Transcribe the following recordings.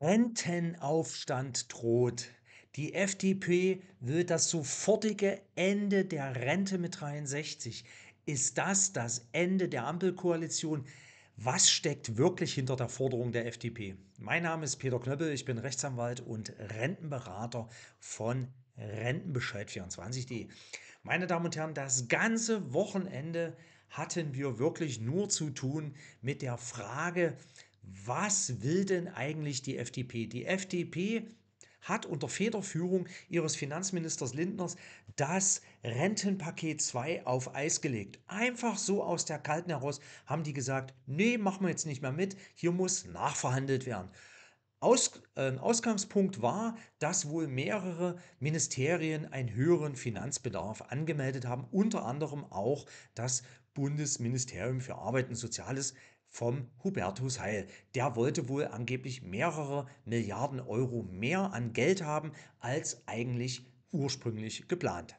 Rentenaufstand droht. Die FDP will das sofortige Ende der Rente mit 63. Ist das das Ende der Ampelkoalition? Was steckt wirklich hinter der Forderung der FDP? Mein Name ist Peter Knöppel, ich bin Rechtsanwalt und Rentenberater von Rentenbescheid24.de. Meine Damen und Herren, das ganze Wochenende hatten wir wirklich nur zu tun mit der Frage, was will denn eigentlich die FDP? Die FDP hat unter Federführung ihres Finanzministers Lindners das Rentenpaket 2 auf Eis gelegt. Einfach so aus der Kalten heraus haben die gesagt, nee, machen wir jetzt nicht mehr mit, hier muss nachverhandelt werden. Aus, äh, Ausgangspunkt war, dass wohl mehrere Ministerien einen höheren Finanzbedarf angemeldet haben, unter anderem auch das Bundesministerium für Arbeit und Soziales, vom Hubertus Heil. Der wollte wohl angeblich mehrere Milliarden Euro mehr an Geld haben, als eigentlich ursprünglich geplant.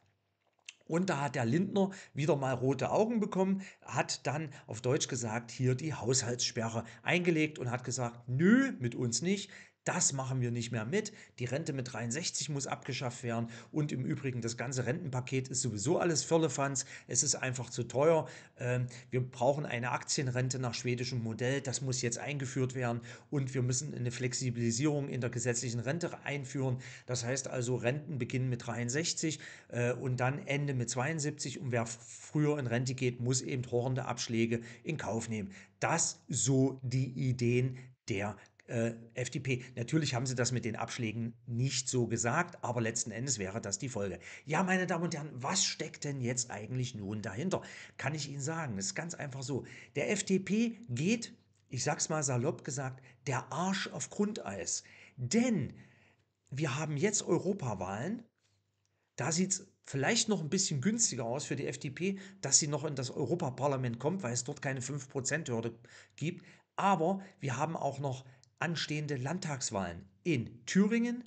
Und da hat der Lindner wieder mal rote Augen bekommen, hat dann auf Deutsch gesagt, hier die Haushaltssperre eingelegt und hat gesagt, nö, mit uns nicht, das machen wir nicht mehr mit. Die Rente mit 63 muss abgeschafft werden. Und im Übrigen, das ganze Rentenpaket ist sowieso alles Firlefanz. Es ist einfach zu teuer. Ähm, wir brauchen eine Aktienrente nach schwedischem Modell. Das muss jetzt eingeführt werden. Und wir müssen eine Flexibilisierung in der gesetzlichen Rente einführen. Das heißt also, Renten beginnen mit 63 äh, und dann Ende mit 72. Und wer früher in Rente geht, muss eben horrende Abschläge in Kauf nehmen. Das so die Ideen der äh, FDP. Natürlich haben sie das mit den Abschlägen nicht so gesagt, aber letzten Endes wäre das die Folge. Ja, meine Damen und Herren, was steckt denn jetzt eigentlich nun dahinter? Kann ich Ihnen sagen, es ist ganz einfach so. Der FDP geht, ich sag's mal salopp gesagt, der Arsch auf Grundeis. Denn wir haben jetzt Europawahlen. Da sieht es vielleicht noch ein bisschen günstiger aus für die FDP, dass sie noch in das Europaparlament kommt, weil es dort keine 5%-Hürde gibt. Aber wir haben auch noch anstehende Landtagswahlen in Thüringen,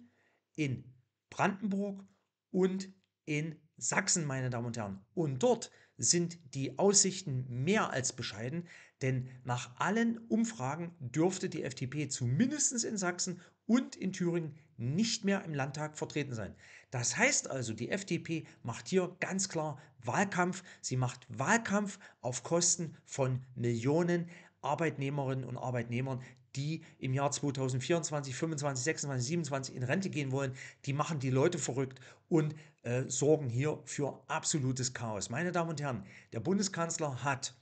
in Brandenburg und in Sachsen, meine Damen und Herren. Und dort sind die Aussichten mehr als bescheiden, denn nach allen Umfragen dürfte die FDP zumindest in Sachsen und in Thüringen nicht mehr im Landtag vertreten sein. Das heißt also, die FDP macht hier ganz klar Wahlkampf. Sie macht Wahlkampf auf Kosten von Millionen Arbeitnehmerinnen und Arbeitnehmern, die im Jahr 2024, 25, 26, 27 in Rente gehen wollen, die machen die Leute verrückt und äh, sorgen hier für absolutes Chaos. Meine Damen und Herren, der Bundeskanzler hat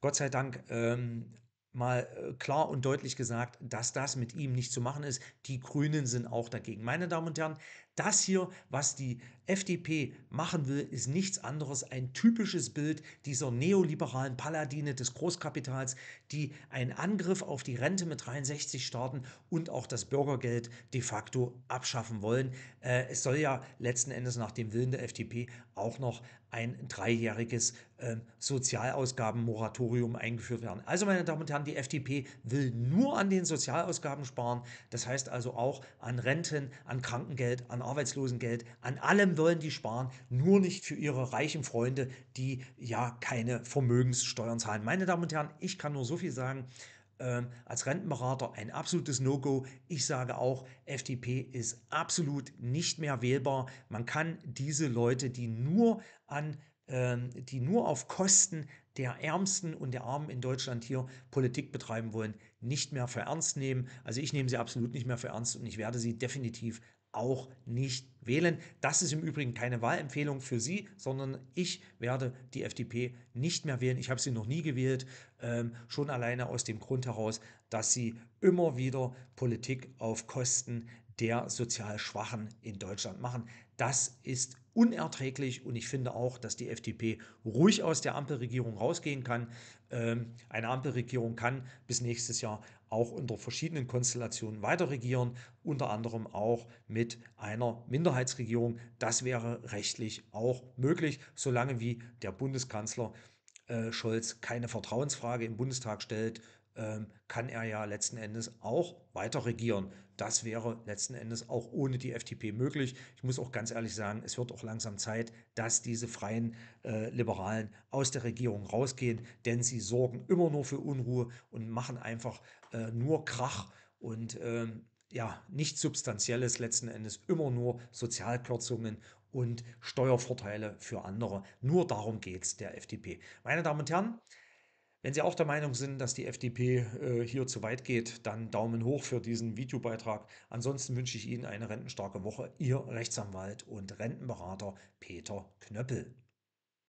Gott sei Dank ähm, mal äh, klar und deutlich gesagt, dass das mit ihm nicht zu machen ist. Die Grünen sind auch dagegen. Meine Damen und Herren, das hier, was die FDP machen will, ist nichts anderes ein typisches Bild dieser neoliberalen Paladine des Großkapitals, die einen Angriff auf die Rente mit 63 starten und auch das Bürgergeld de facto abschaffen wollen. Äh, es soll ja letzten Endes nach dem Willen der FDP auch noch ein dreijähriges äh, Sozialausgabenmoratorium eingeführt werden. Also meine Damen und Herren, kann. Die FDP will nur an den Sozialausgaben sparen. Das heißt also auch an Renten, an Krankengeld, an Arbeitslosengeld. An allem wollen die sparen, nur nicht für ihre reichen Freunde, die ja keine Vermögenssteuern zahlen. Meine Damen und Herren, ich kann nur so viel sagen. Ähm, als Rentenberater ein absolutes No-Go. Ich sage auch, FDP ist absolut nicht mehr wählbar. Man kann diese Leute, die nur an ähm, die nur auf Kosten der Ärmsten und der Armen in Deutschland hier Politik betreiben wollen, nicht mehr für ernst nehmen. Also ich nehme sie absolut nicht mehr für ernst und ich werde sie definitiv auch nicht wählen. Das ist im Übrigen keine Wahlempfehlung für Sie, sondern ich werde die FDP nicht mehr wählen. Ich habe sie noch nie gewählt, ähm, schon alleine aus dem Grund heraus, dass sie immer wieder Politik auf Kosten der sozial Schwachen in Deutschland machen. Das ist unerträglich und ich finde auch, dass die FDP ruhig aus der Ampelregierung rausgehen kann. Ähm, eine Ampelregierung kann bis nächstes Jahr auch unter verschiedenen Konstellationen weiter regieren, unter anderem auch mit einer Minderheitsregierung. Das wäre rechtlich auch möglich, solange wie der Bundeskanzler äh, Scholz keine Vertrauensfrage im Bundestag stellt, ähm, kann er ja letzten Endes auch weiter regieren. Das wäre letzten Endes auch ohne die FDP möglich. Ich muss auch ganz ehrlich sagen, es wird auch langsam Zeit, dass diese freien äh, Liberalen aus der Regierung rausgehen, denn sie sorgen immer nur für Unruhe und machen einfach äh, nur Krach und ähm, ja, nichts Substanzielles letzten Endes, immer nur Sozialkürzungen und Steuervorteile für andere. Nur darum geht es der FDP. Meine Damen und Herren, wenn Sie auch der Meinung sind, dass die FDP äh, hier zu weit geht, dann Daumen hoch für diesen Videobeitrag. Ansonsten wünsche ich Ihnen eine rentenstarke Woche. Ihr Rechtsanwalt und Rentenberater Peter Knöppel.